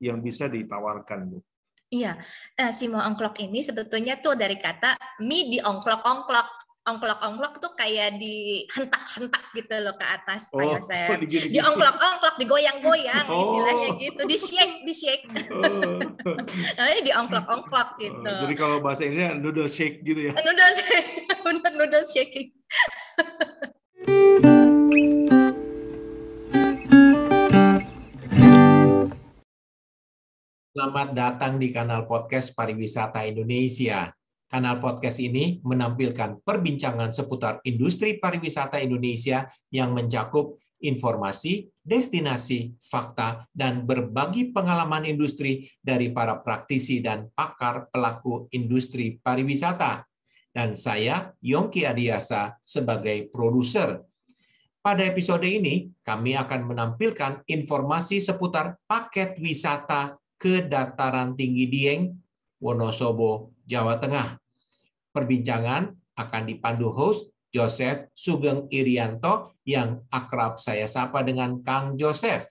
yang bisa ditawarkan Bu. Iya, nah, si mau ongklok ini sebetulnya tuh dari kata mi di ongklok-ongklok. Ongklok-ongklok tuh kayak dihentak-hentak gitu loh ke atas Pak oh, Di ongklok-ongklok, digoyang-goyang oh. istilahnya gitu, di shake, di shake. Oh. nah, di ongklok-ongklok oh, gitu. Oh, jadi kalau bahasa ini noodle shake gitu ya. Noodle shake, noodle shaking. Selamat datang di kanal podcast Pariwisata Indonesia. Kanal podcast ini menampilkan perbincangan seputar industri pariwisata Indonesia yang mencakup informasi, destinasi, fakta, dan berbagi pengalaman industri dari para praktisi dan pakar pelaku industri pariwisata. Dan saya, Yongki Adiasa, sebagai produser pada episode ini, kami akan menampilkan informasi seputar paket wisata ke dataran tinggi Dieng, Wonosobo, Jawa Tengah. Perbincangan akan dipandu host Joseph Sugeng Irianto yang akrab saya sapa dengan Kang Joseph.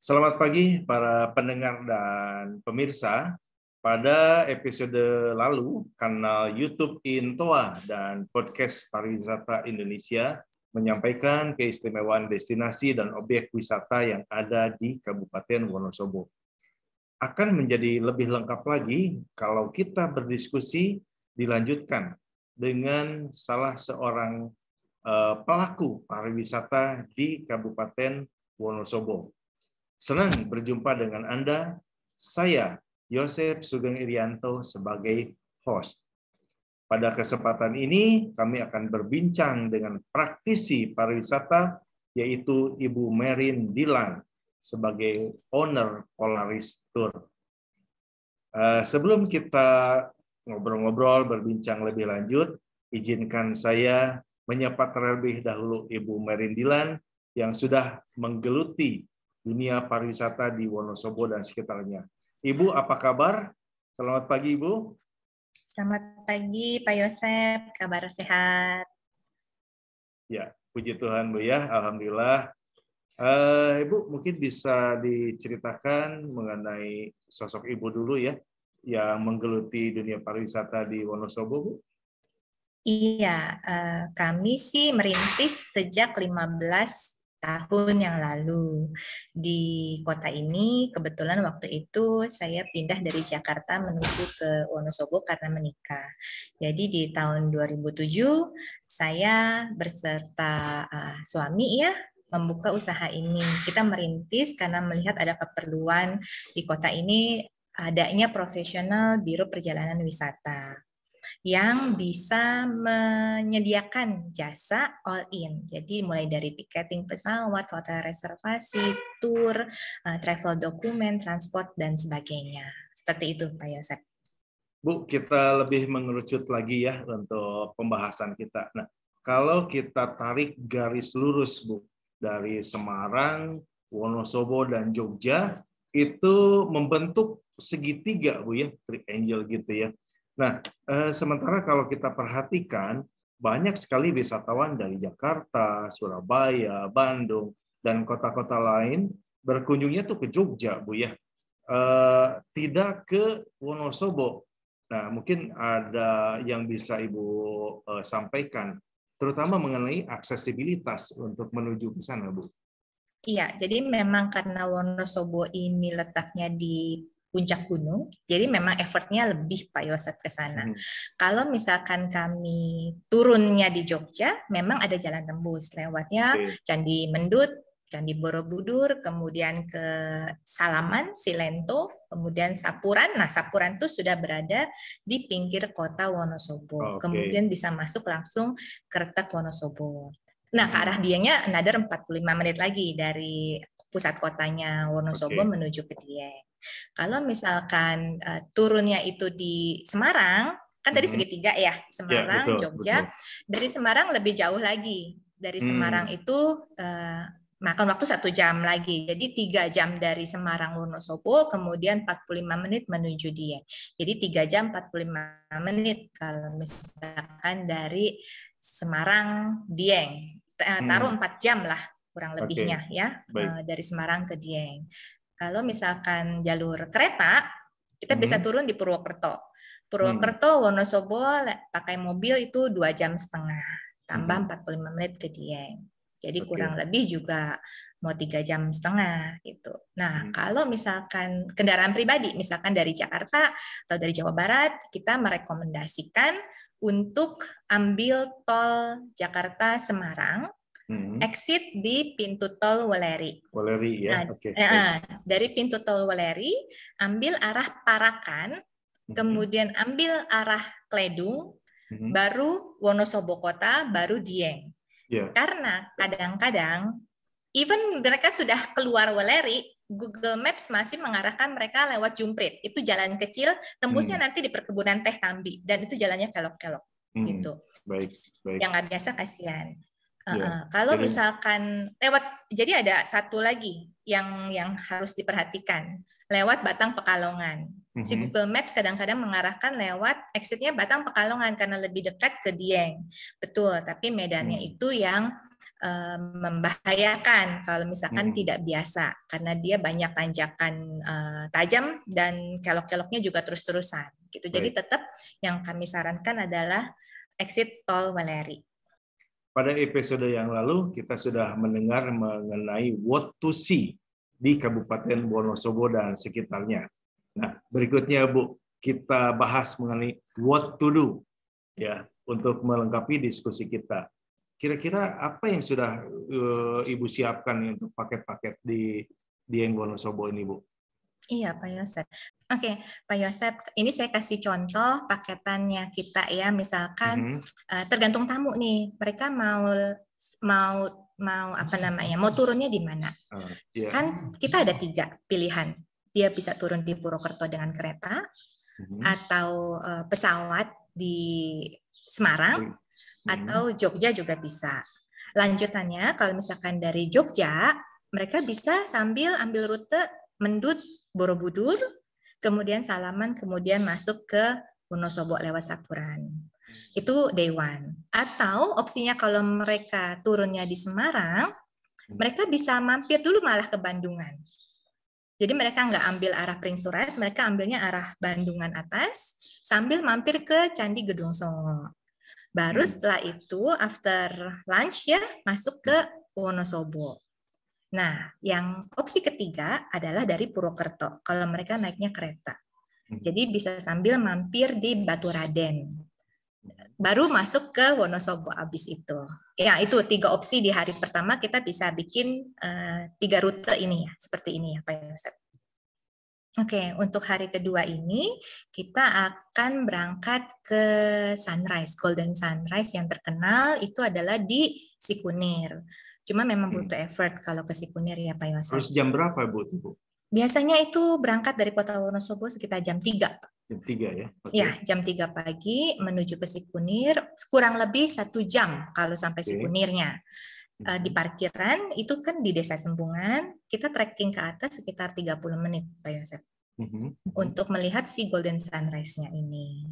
Selamat pagi para pendengar dan pemirsa. Pada episode lalu, kanal YouTube Intoa dan podcast Pariwisata Indonesia menyampaikan keistimewaan destinasi dan objek wisata yang ada di Kabupaten Wonosobo. Akan menjadi lebih lengkap lagi kalau kita berdiskusi dilanjutkan dengan salah seorang eh, pelaku pariwisata di Kabupaten Wonosobo. Senang berjumpa dengan Anda. Saya Yosep Sugeng Irianto sebagai host. Pada kesempatan ini, kami akan berbincang dengan praktisi pariwisata, yaitu Ibu Merin Dilan, sebagai owner Polaris Tour. Eh, sebelum kita ngobrol-ngobrol, berbincang lebih lanjut, izinkan saya menyapa terlebih dahulu Ibu Merin Dilan yang sudah menggeluti dunia pariwisata di Wonosobo dan sekitarnya. Ibu, apa kabar? Selamat pagi, Ibu. Selamat pagi Pak Yosep, kabar sehat? Ya, puji Tuhan Bu ya, Alhamdulillah. Uh, Ibu mungkin bisa diceritakan mengenai sosok Ibu dulu ya, yang menggeluti dunia pariwisata di Wonosobo Bu. Iya, eh, kami sih merintis sejak 15 tahun yang lalu. Di kota ini kebetulan waktu itu saya pindah dari Jakarta menuju ke Wonosobo karena menikah. Jadi di tahun 2007 saya berserta uh, suami ya membuka usaha ini. Kita merintis karena melihat ada keperluan di kota ini adanya profesional biro perjalanan wisata yang bisa menyediakan jasa all in. Jadi mulai dari tiketing pesawat, hotel reservasi, tour, eh, travel dokumen, transport dan sebagainya. Seperti itu Pak Yosep. Bu, kita lebih mengerucut lagi ya untuk pembahasan kita. Nah, kalau kita tarik garis lurus Bu dari Semarang, Wonosobo dan Jogja itu membentuk segitiga Bu ya, triangle gitu ya. Nah, eh, sementara kalau kita perhatikan, banyak sekali wisatawan dari Jakarta, Surabaya, Bandung, dan kota-kota lain berkunjungnya tuh ke Jogja, Bu ya. Eh, tidak ke Wonosobo. Nah, mungkin ada yang bisa Ibu eh, sampaikan, terutama mengenai aksesibilitas untuk menuju ke sana, Bu. Iya, jadi memang karena Wonosobo ini letaknya di puncak gunung. Jadi memang effortnya lebih Pak Yosef ke sana. Hmm. Kalau misalkan kami turunnya di Jogja, memang ada jalan tembus lewatnya okay. Candi Mendut, Candi Borobudur, kemudian ke Salaman, Silento, kemudian Sapuran. Nah, Sapuran itu sudah berada di pinggir kota Wonosobo. Okay. Kemudian bisa masuk langsung kereta Wonosobo. Nah, ke hmm. arah dianya another 45 menit lagi dari pusat kotanya Wonosobo okay. menuju ke Dieng. Kalau misalkan uh, turunnya itu di Semarang, kan tadi mm-hmm. segitiga ya, ya Semarang, yeah, betul, Jogja. Betul. Dari Semarang lebih jauh lagi. Dari mm. Semarang itu uh, makan waktu satu jam lagi. Jadi tiga jam dari Semarang Wonosobo, kemudian 45 menit menuju dia. Jadi tiga jam 45 menit kalau misalkan dari Semarang Dieng. Eh, hmm. Taruh empat hmm. jam lah kurang lebihnya okay. ya Baik. dari Semarang ke Dieng. Kalau misalkan jalur kereta, kita hmm. bisa turun di Purwokerto. Purwokerto, hmm. Wonosobo pakai mobil itu dua jam setengah, tambah hmm. 45 menit ke Dieng. Jadi okay. kurang lebih juga mau tiga jam setengah gitu. Nah hmm. kalau misalkan kendaraan pribadi, misalkan dari Jakarta atau dari Jawa Barat, kita merekomendasikan untuk ambil tol Jakarta Semarang hmm. exit di pintu tol Weleri. Weleri ya. Nah, okay. Eh, eh, dari pintu tol Weleri ambil arah Parakan, hmm. kemudian ambil arah Kledung, hmm. baru Wonosobo Kota, baru Dieng. Yeah. Karena kadang-kadang even mereka sudah keluar Weleri, Google Maps masih mengarahkan mereka lewat Jumprit. Itu jalan kecil, tembusnya hmm. nanti di perkebunan teh Tambi dan itu jalannya kelok-kelok hmm. gitu. Baik, baik. Yang nggak biasa kasihan. Uh, iya, yeah. Kalau jadi, misalkan lewat, jadi ada satu lagi yang yang harus diperhatikan lewat Batang Pekalongan. Uh-huh. Si mhm. Google Maps kadang-kadang mengarahkan lewat exitnya Batang Pekalongan karena lebih dekat ke Dieng, betul. Tapi medannya uh-huh. itu yang uh, membahayakan kalau misalkan uh-huh. tidak biasa karena dia banyak tanjakan uh, tajam dan kelok-keloknya juga terus-terusan. Gitu. Right. Jadi tetap yang kami sarankan adalah exit tol Waleri. Pada episode yang lalu kita sudah mendengar mengenai what to see di Kabupaten Wonosobo dan sekitarnya. Nah, berikutnya Bu, kita bahas mengenai what to do ya untuk melengkapi diskusi kita. Kira-kira apa yang sudah uh, Ibu siapkan untuk paket-paket di di Wonosobo ini, Bu? Iya, Pak Yosep. Oke, okay, Pak Yosep, ini saya kasih contoh paketannya kita ya, misalkan mm -hmm. uh, tergantung tamu nih, mereka mau mau mau apa namanya, mau turunnya di mana? Uh, yeah. Iya. Kan kita ada tiga pilihan, dia bisa turun di Purwokerto dengan kereta, mm -hmm. atau uh, pesawat di Semarang, mm -hmm. atau Jogja juga bisa. Lanjutannya, kalau misalkan dari Jogja, mereka bisa sambil ambil rute mendut Borobudur, kemudian salaman, kemudian masuk ke Wonosobo lewat Sapuran. Hmm. Itu day one. Atau opsinya kalau mereka turunnya di Semarang, hmm. mereka bisa mampir dulu malah ke Bandungan. Jadi mereka nggak ambil arah Pringsurat, mereka ambilnya arah Bandungan atas, sambil mampir ke Candi Gedung Songo. Baru hmm. setelah itu, after lunch ya, masuk ke Wonosobo. Nah, yang opsi ketiga adalah dari Purwokerto, kalau mereka naiknya kereta. Hmm. Jadi bisa sambil mampir di Batu Raden. Baru masuk ke Wonosobo abis itu. Ya, itu tiga opsi di hari pertama kita bisa bikin uh, tiga rute ini ya, seperti ini ya Pak Yosep. Oke, untuk hari kedua ini kita akan berangkat ke Sunrise, Golden Sunrise yang terkenal itu adalah di Sikunir. Cuma memang hmm. butuh effort kalau ke Sikunir ya Pak Yosef. Harus jam berapa Bu? Ibu? Biasanya itu berangkat dari Kota Wonosobo sekitar jam 3. Jam 3 ya? Okay. Ya, jam 3 pagi menuju ke Sikunir, kurang lebih satu jam kalau sampai Sikunirnya. Hmm. Eh, di parkiran itu kan di Desa Sembungan, kita trekking ke atas sekitar 30 menit Pak Yosef. Mm -hmm. Untuk melihat si golden sunrise-nya ini.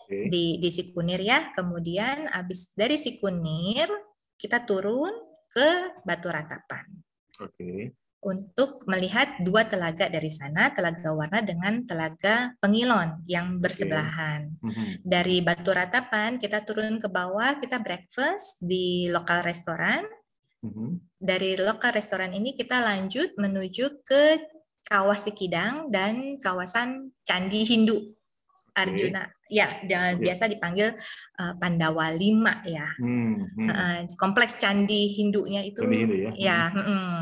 Okay. Di di Sikunir ya. Kemudian habis dari Sikunir kita turun ke Batu Ratapan. Oke. Okay. Untuk melihat dua telaga dari sana, telaga warna dengan telaga pengilon yang bersebelahan. Okay. Mm -hmm. Dari Batu Ratapan kita turun ke bawah, kita breakfast di lokal restoran. Mm-hmm. Dari lokal restoran ini kita lanjut menuju ke Kawah Sikidang dan kawasan Candi Hindu Arjuna. Okay ya yeah. biasa dipanggil uh, eh, Pandawa Lima, ya. Hmm, hmm. Uh, kompleks candi Hindunya itu. Candi Hindu ya. ya hmm. Hmm.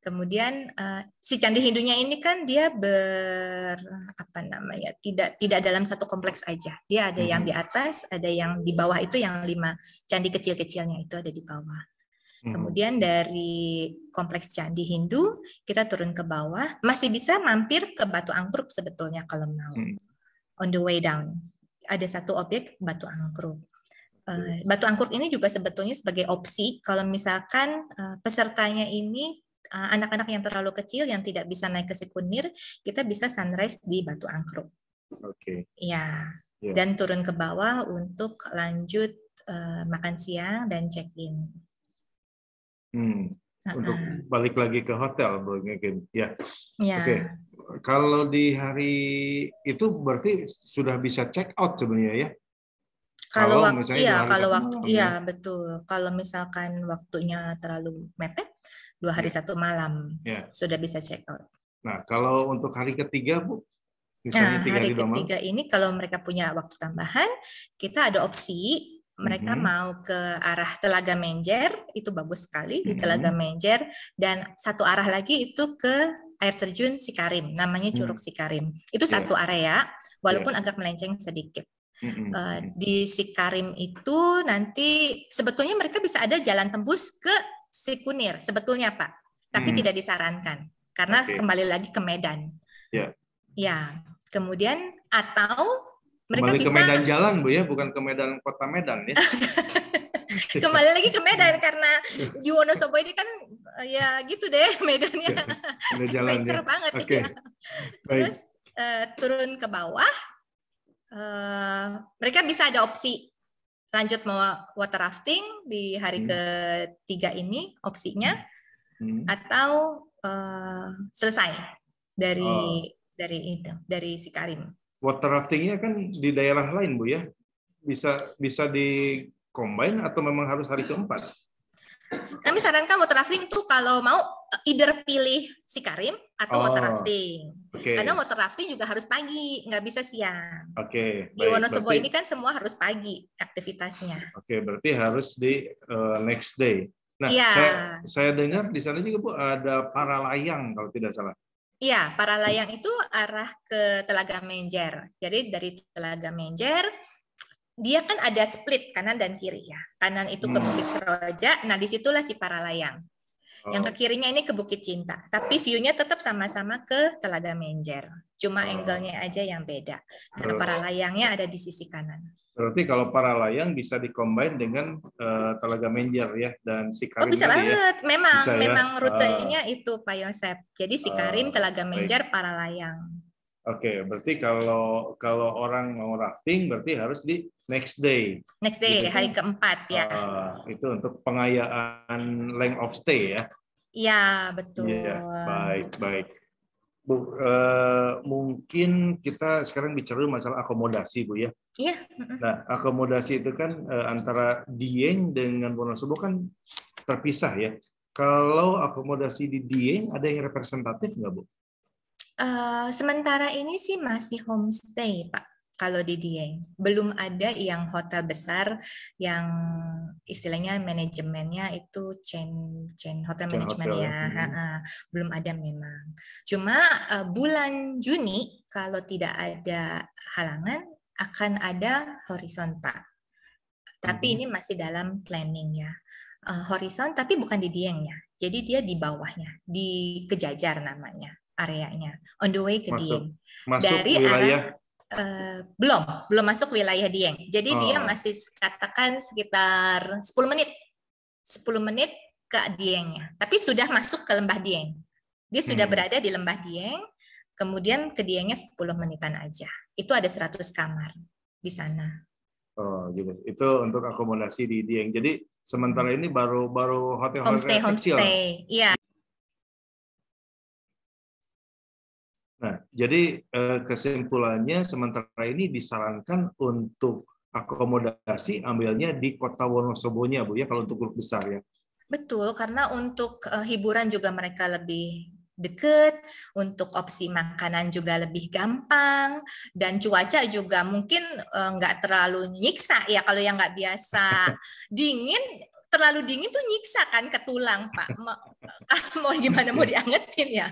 Kemudian uh, si candi Hindunya ini kan dia ber apa namanya? tidak tidak dalam satu kompleks aja. Dia ada hmm. yang di atas, ada yang di bawah itu yang lima candi kecil-kecilnya itu ada di bawah. Hmm. Kemudian dari kompleks candi Hindu kita turun ke bawah, masih bisa mampir ke Batu Angkruk sebetulnya kalau mau. Hmm. On the way down ada satu objek batu angkruk. Eh, iya. batu angkruk ini juga sebetulnya sebagai opsi kalau misalkan eh, pesertanya ini eh, anak-anak yang terlalu kecil yang tidak bisa naik ke sekunir, kita bisa sunrise di batu angkruk. Oke. Okay. Ya. Yeah. Dan turun ke bawah untuk lanjut makan siang dan check in. Hmm untuk balik lagi ke hotel mungkin ya, ya. ya. Oke. Okay. Kalau di hari itu berarti sudah bisa check out sebenarnya ya. Kalau, iya, waktu iya, kalau waktu iya betul. Kalau misalkan waktunya terlalu mepet, dua hari ya. satu malam ya. sudah bisa check out. Nah, kalau untuk hari ketiga Bu, nah, hari, ketiga ini kalau mereka punya waktu tambahan, kita ada opsi mereka mm -hmm. mau ke arah Telaga Menjer itu bagus sekali mm -hmm. di mm-hmm. Telaga Menjer dan satu arah lagi itu ke air terjun Sikarim namanya mm-hmm. Curug mm -hmm. Sikarim itu yeah. satu area iya. walaupun yeah. agak melenceng sedikit mm -hmm. di Sikarim itu nanti sebetulnya mereka bisa ada jalan tembus ke Sikunir sebetulnya Pak tapi mm -hmm. tidak disarankan karena okay. kembali lagi ke Medan yeah. ya iya. kemudian atau mereka kembali bisa... ke medan jalan bu ya, bukan ke medan kota Medan ya. kembali lagi ke Medan karena di Wonosobo ini kan ya gitu deh medannya iya, adventure ya. banget okay. ya. Terus uh, turun ke bawah, uh, mereka bisa ada opsi lanjut mau water rafting di hari hmm. ketiga ini opsinya, hmm. hmm. atau uh, selesai dari oh. dari itu dari si Karim water raftingnya kan di daerah lain bu ya bisa bisa di combine atau memang harus hari keempat kami sarankan water rafting itu kalau mau eh, either pilih si Karim atau oh, water rafting. Okay. Karena water rafting juga harus pagi, nggak bisa siang. Oke. Okay, di Wonosobo berarti, ini kan semua harus pagi aktivitasnya. Oke, okay, berarti harus di uh, next day. Nah, yeah. saya, saya dengar di sana juga bu ada para layang kalau tidak salah. Iya, para layang itu arah ke Telaga Menjer. Jadi dari Telaga Menjer, dia kan ada split kanan dan kiri ya. Kanan itu ke hmm. Bukit Seroja, nah disitulah si para layang. Yang ke oh. kirinya ini ke Bukit Cinta, tapi view-nya tetap sama-sama ke Telaga Menjer. Cuma angle-nya aja yang beda. Nah, para oh. layangnya ada di sisi kanan. Berarti kalau para layang bisa dikombin dengan uh, eh, Telaga Menjer ya dan si oh, karim Oh bisa ya? banget, memang bisa, ya? memang ya? rutenya uh, itu Pak Yosep. Jadi Sikarim, uh, ah, Telaga Menjer, baik. para layang. Oke, okay, berarti kalau kalau orang mau rafting berarti harus di next day. Next day gitu kan? hari keempat ya. Uh, itu untuk pengayaan length of stay ya. Iya betul. Iya baik baik. Uh, mungkin kita sekarang bicara masalah akomodasi bu ya. Iya. Nah akomodasi itu kan uh, antara Dieng dengan Wonosobo kan terpisah ya. Kalau akomodasi di Dieng ada yang representatif nggak bu? Uh, sementara ini sih masih homestay pak kalau di Dieng. Belum ada yang hotel besar yang istilahnya manajemennya itu chain chain hotel chain management ya. ya. Hmm. Belum ada memang. Cuma eh, bulan Juni kalau tidak ada halangan akan ada Horizon Pak. Tapi hmm. ini masih dalam planning ya. Eh, horizon tapi bukan di Diengnya. Jadi dia di bawahnya, di Kejajar namanya areanya. On the way ke Dieng. Masuk dari wilayah arah, Eh, belum, belum masuk wilayah Dieng. Jadi oh. dia masih katakan sekitar 10 menit. 10 menit ke Diengnya. Tapi sudah masuk ke lembah Dieng. Dia sudah hmm. berada di lembah Dieng, kemudian ke Diengnya 10 menitan aja. Itu ada 100 kamar di sana. Oh, gitu. Itu untuk akomodasi di Dieng. Jadi sementara ini baru baru hotel-hotel homestay, kecil. Homestay. Iya. Jadi eh, kesimpulannya sementara ini disarankan untuk akomodasi ambilnya di kota Wonosobo-nya Bu ya kalau untuk grup besar ya. Betul, karena untuk eh, hiburan juga mereka lebih dekat, untuk opsi makanan juga lebih gampang, dan cuaca juga mungkin eh, nggak terlalu nyiksa ya kalau yang nggak biasa dingin terlalu dingin tuh nyiksa kan ke tulang pak mau, mau gimana mau iya. diangetin ya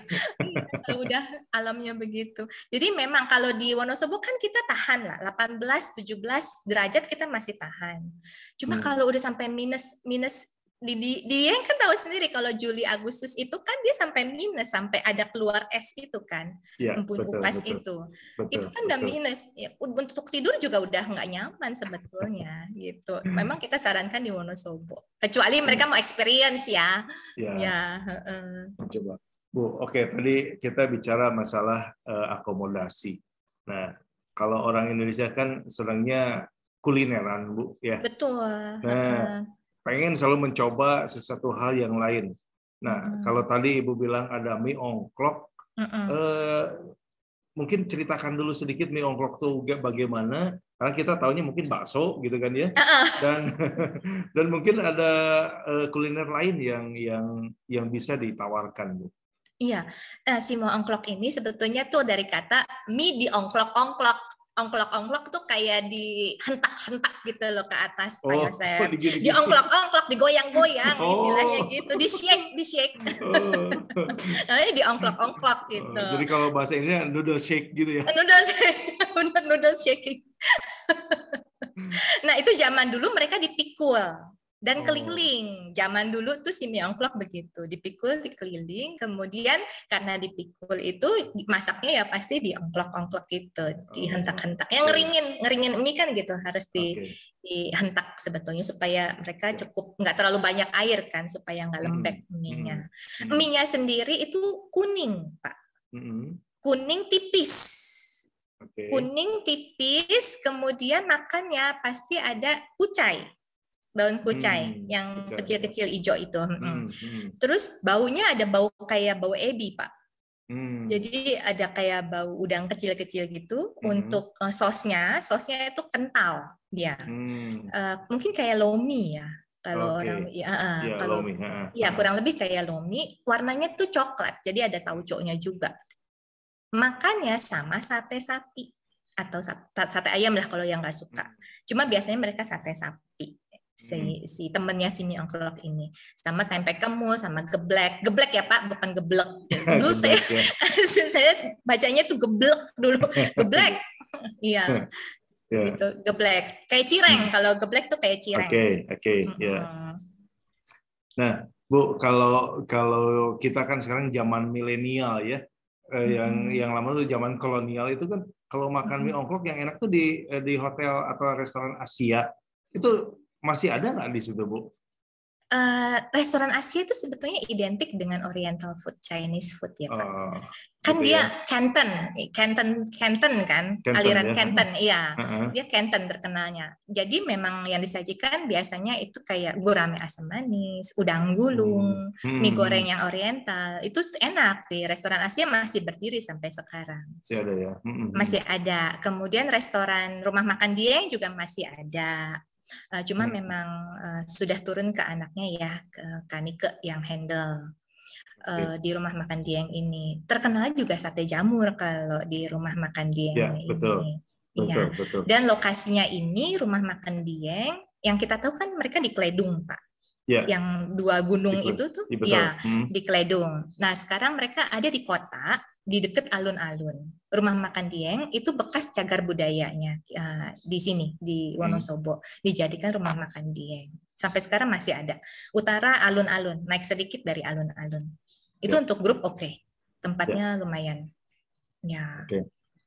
kalau iya, udah alamnya begitu jadi memang kalau di Wonosobo kan kita tahan lah 18 17 derajat kita masih tahan cuma hmm. kalau udah sampai minus minus di, di, yang kan tahu sendiri kalau Juli Agustus itu kan dia sampai minus sampai ada keluar es itu kan ya, betul, upas betul, itu betul, itu kan udah minus ya, untuk tidur juga udah nggak nyaman sebetulnya gitu memang kita sarankan di Wonosobo kecuali mereka mau experience ya iya. ya, ya coba Bu oke okay, tadi kita bicara masalah uh, akomodasi nah kalau orang Indonesia kan senangnya kulineran Bu ya betul nah uh pengen selalu mencoba sesuatu hal yang lain. Nah, hmm. kalau tadi Ibu bilang ada mie ongklok, hmm. eh, mungkin ceritakan dulu sedikit mie ongklok itu bagaimana, karena kita tahunya mungkin bakso gitu kan ya, hmm. dan dan mungkin ada eh, kuliner lain yang yang yang bisa ditawarkan, Bu. Iya, eh, si mie ongklok ini sebetulnya tuh dari kata mie di ongklok-ongklok ongklok-ongklok tuh kayak dihentak-hentak gitu loh ke atas oh, Pak Yosef. Oh, di ongklok-ongklok, digoyang-goyang oh. istilahnya gitu, di shake, di shake. Oh. nah, di ongklok-ongklok oh, gitu. Oh, jadi kalau bahasa Indonesia noodle shake gitu ya. Noodle shake, noodle shaking. nah, itu zaman dulu mereka dipikul dan oh. keliling. Zaman dulu tuh si ongklok begitu, dipikul dikeliling, kemudian karena dipikul itu masaknya ya pasti di ongklok-ongklok gitu, dihentak-hentak. Oh, Yang ngeringin, ngeringin mie kan gitu harus di okay. dihentak sebetulnya supaya mereka cukup nggak terlalu banyak air kan supaya nggak hmm. lembek hmm mie-nya. Hmm. Mie-nya sendiri itu kuning, Pak. hmm Kuning tipis. Okay. Kuning tipis, kemudian makannya pasti ada kucai daun kucai hmm, yang kecil-kecil hijau itu. Hmm, hmm. Terus baunya ada bau kayak bau ebi, Pak. Hmm. Jadi ada kayak bau udang kecil-kecil gitu hmm. untuk uh, sosnya, sosnya itu kental dia. Hmm. Uh, mungkin kayak lomi ya kalau okay. orang ya, ya kalau lomi. ya kurang lebih kayak lomi. Warnanya tuh coklat, jadi ada tauco nya juga. Makannya sama sate sapi atau sate, sate ayam lah kalau yang nggak suka. Hmm. Cuma biasanya mereka sate sapi si hmm. si temennya si mie ongklok ini sama tempe kemu sama geblek geblek ya pak bukan geblek dulu saya ya. saya bacanya tuh geblek dulu geblek iya yeah. gitu geblek kayak cireng hmm. kalau geblek tuh kayak cireng oke okay, oke okay, ya yeah. nah bu kalau kalau kita kan sekarang zaman milenial ya hmm yang yang lama tuh zaman kolonial itu kan kalau makan mie ongklok yang enak tuh di eh, di hotel atau restoran Asia itu masih ada nggak di situ, Bu? Uh, restoran Asia itu sebetulnya identik dengan Oriental food, Chinese food ya Pak. Uh, kan gitu dia ya. Canton, eh, Canton, Canton kan, Canton, aliran ya. Canton, iya, uh-huh. dia Canton terkenalnya. Jadi memang yang disajikan biasanya itu kayak gurame asam manis, udang gulung, hmm. Hmm. mie goreng yang Oriental, itu enak di restoran Asia masih berdiri sampai sekarang. Masih ada ya. Hmm. hmm, hmm. Masih ada. Kemudian restoran rumah makan dia yang juga masih ada Uh, cuma hmm. memang uh, sudah turun ke anaknya ya, ke Kanike yang handle uh, di rumah makan Dieng ini. Terkenal juga sate jamur kalau di rumah makan Dieng ya, ini. Betul. Ya. Betul, betul. Dan lokasinya ini rumah makan Dieng yang kita tahu kan mereka di Kledung, Pak. Ya. Yang dua gunung di, itu tuh di, iya, ya hmm. di Kledung. Nah, sekarang mereka ada di kota di dekat alun-alun. Rumah makan Dieng itu bekas cagar budayanya uh, di sini di hmm. Wonosobo dijadikan rumah makan Dieng. Sampai sekarang masih ada. Utara alun-alun, naik sedikit dari alun-alun. Itu ya. untuk grup oke. Okay. Tempatnya ya. lumayan. Ya. Oke. Okay.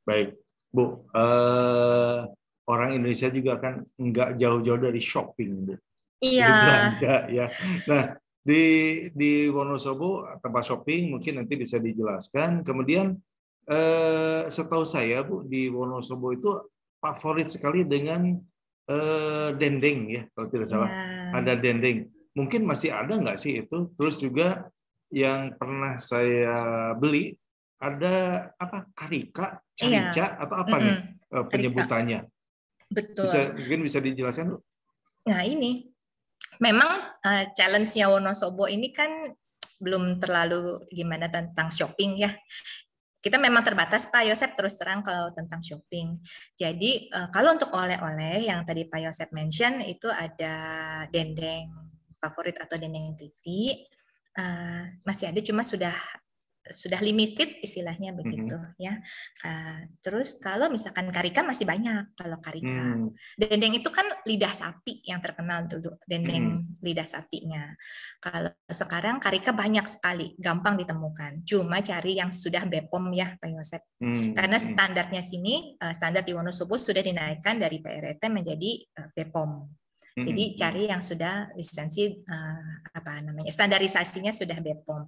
Baik, Bu. Uh, orang Indonesia juga kan nggak jauh-jauh dari shopping, Bu. Iya. ya. Nah, di di Wonosobo tempat shopping mungkin nanti bisa dijelaskan. Kemudian eh, setahu saya Bu di Wonosobo itu favorit sekali dengan eh, dendeng ya kalau tidak salah. Yeah. Ada dendeng. Mungkin masih ada nggak sih itu? Terus juga yang pernah saya beli ada apa karika, carica yeah. atau apa mm -hmm. nih eh, penyebutannya? Betul. Bisa, mungkin bisa dijelaskan Bu? Nah ini memang uh, challenge-nya Wonosobo ini kan belum terlalu gimana tentang shopping ya kita memang terbatas Pak Yosep terus terang kalau tentang shopping. Jadi eh, kalau untuk oleh-oleh yang tadi Pak Yosep mention itu ada dendeng favorit atau dendeng TV. Eh, masih ada cuma sudah sudah limited istilahnya mhm. begitu mm -hmm. ya. Uh, terus kalau misalkan karika masih banyak kalau karika. Mm. Dendeng itu kan lidah sapi yang terkenal dulu dendeng mm. lidah sapinya. Kalau sekarang karika banyak sekali, gampang ditemukan. Cuma cari yang sudah BPOM ya Pak Yosep. Mm. Karena hmm. standarnya sini eh, standar di Wonosobo sudah dinaikkan dari PRT menjadi uh, eh, BPOM. Hmm. Jadi cari yang sudah lisensi uh, apa namanya standarisasinya sudah BPOM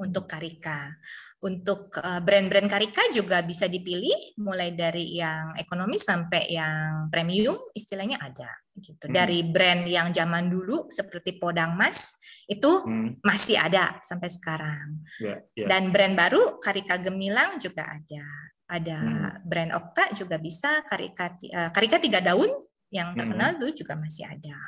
untuk Karika. Untuk eh, brand-brand Karika juga bisa dipilih mulai dari yang ekonomis sampai yang premium istilahnya ada gitu. Hmm. Dari brand yang zaman dulu seperti Podang Mas itu hmm. masih ada sampai sekarang. Yeah, yeah. Dan brand baru Karika Gemilang juga ada. Ada hmm. brand Okta juga bisa Karika eh, Karika Tiga Daun yang hmm. terkenal hmm. dulu juga masih ada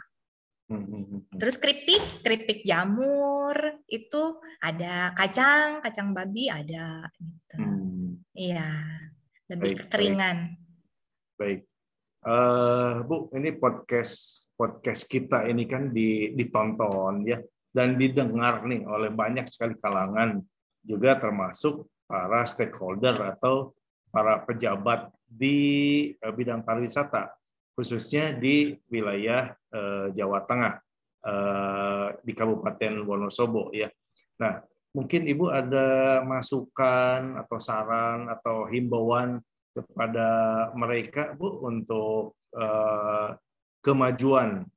Mm-hmm. Terus keripik, keripik jamur itu ada kacang, kacang babi ada. Gitu. Hmm. Iya, lebih baik, kekeringan. Baik, baik. Uh, eh, Bu, ini podcast podcast kita ini kan ditonton ya dan didengar nih oleh banyak sekali kalangan juga termasuk para stakeholder atau para pejabat di eh, bidang pariwisata khususnya di wilayah eh, Jawa Tengah eh, di Kabupaten Wonosobo ya. Nah, mungkin Ibu ada masukan atau saran atau himbauan kepada mereka Bu untuk eh, kemajuan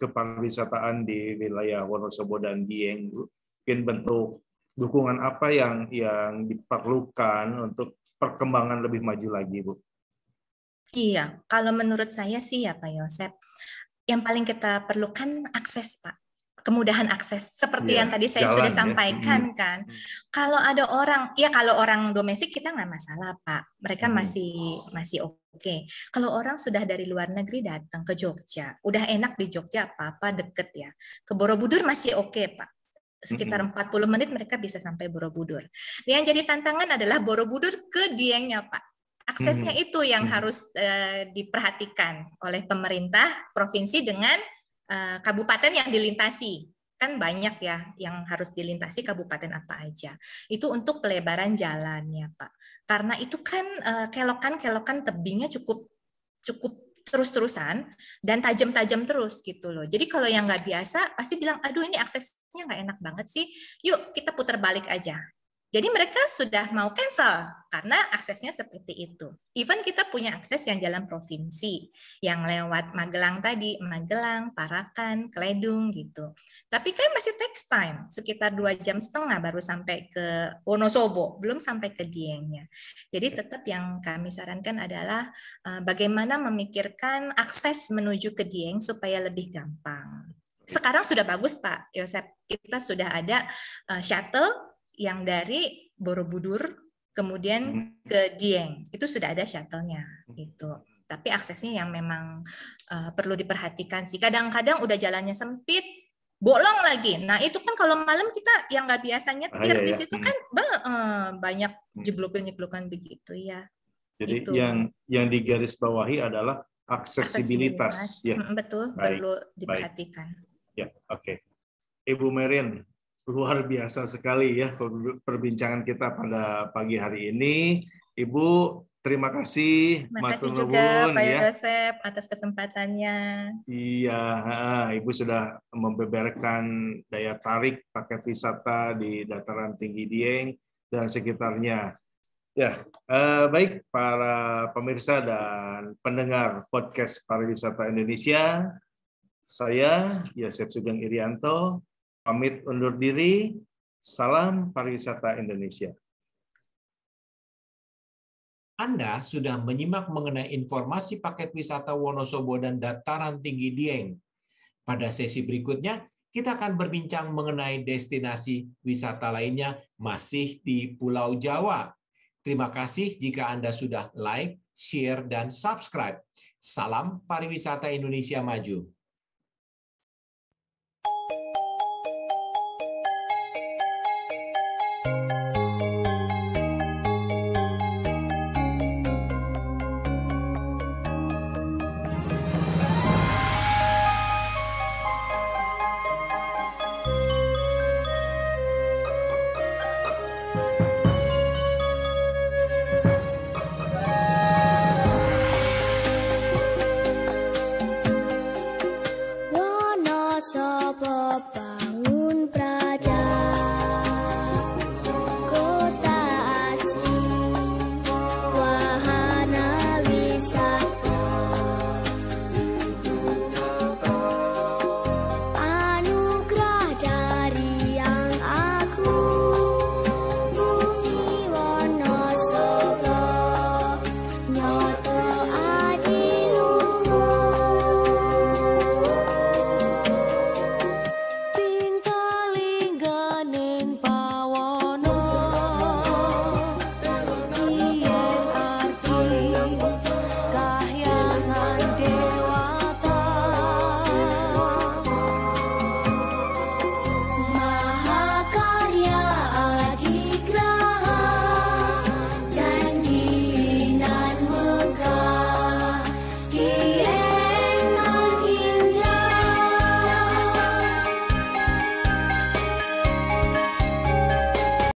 kepariwisataan di wilayah Wonosobo dan Dieng Bu. Mungkin bentuk dukungan apa yang yang diperlukan untuk perkembangan lebih maju lagi Bu? Iya, kalau menurut saya sih ya Pak Yosep, yang paling kita perlukan akses Pak kemudahan akses seperti ya, yang tadi saya jalan, sudah ya. sampaikan ya. kan mm. kalau ada orang ya kalau orang domestik kita nggak masalah pak mereka hmm. masih masih oke okay. kalau orang sudah dari luar negeri datang ke Jogja udah enak di Jogja apa apa deket ya ke Borobudur masih oke okay, pak sekitar 40 menit mereka bisa sampai Borobudur. Yang jadi tantangan adalah Borobudur ke Diengnya, Pak. Aksesnya hmm. itu yang hmm. harus uh, diperhatikan oleh pemerintah provinsi dengan uh, kabupaten yang dilintasi. Kan banyak ya yang harus dilintasi kabupaten apa aja. Itu untuk pelebaran jalannya, Pak. Karena itu kan uh, kelokan-kelokan tebingnya cukup cukup terus-terusan dan tajam-tajam terus gitu loh. Jadi kalau yang nggak biasa pasti bilang, aduh ini aksesnya nggak enak banget sih. Yuk kita putar balik aja. Jadi mereka sudah mau cancel karena aksesnya seperti itu. Even kita punya akses yang jalan provinsi, yang lewat Magelang tadi, Magelang, Parakan, Kledung gitu. Tapi kan masih text time, sekitar dua jam setengah baru sampai ke Wonosobo, belum sampai ke Diengnya. Jadi tetap yang kami sarankan adalah eh, bagaimana memikirkan akses menuju ke Dieng supaya lebih gampang. Sekarang sudah bagus Pak Yosep, kita sudah ada eh, shuttle yang dari Borobudur kemudian hmm. ke Dieng itu sudah ada shuttle-nya gitu tapi aksesnya yang memang uh, perlu diperhatikan sih kadang-kadang udah jalannya sempit bolong lagi nah itu kan kalau malam kita yang nggak biasanya nyetir ah, iya, di iya. situ iya. kan eh, banyak hmm. jeblokan-jeblokan begitu ya jadi itu. yang yang bawahi adalah aksesibilitas, aksesibilitas. ya betul baik, perlu diperhatikan baik. ya oke okay. Ibu Merin Luar biasa sekali ya perbincangan kita pada pagi hari ini. Ibu, terima kasih. Terima kasih Matur juga Pak ya. Yosep atas kesempatannya. Iya, Ibu sudah membeberkan daya tarik paket wisata di dataran tinggi Dieng dan sekitarnya. Ya, eh, baik para pemirsa dan pendengar podcast Pariwisata Indonesia, saya Yosep Sugeng Irianto Pamit undur diri. Salam pariwisata Indonesia. Anda sudah menyimak mengenai informasi paket wisata Wonosobo dan dataran tinggi Dieng. Pada sesi berikutnya, kita akan berbincang mengenai destinasi wisata lainnya masih di Pulau Jawa. Terima kasih jika Anda sudah like, share, dan subscribe. Salam Pariwisata Indonesia Maju.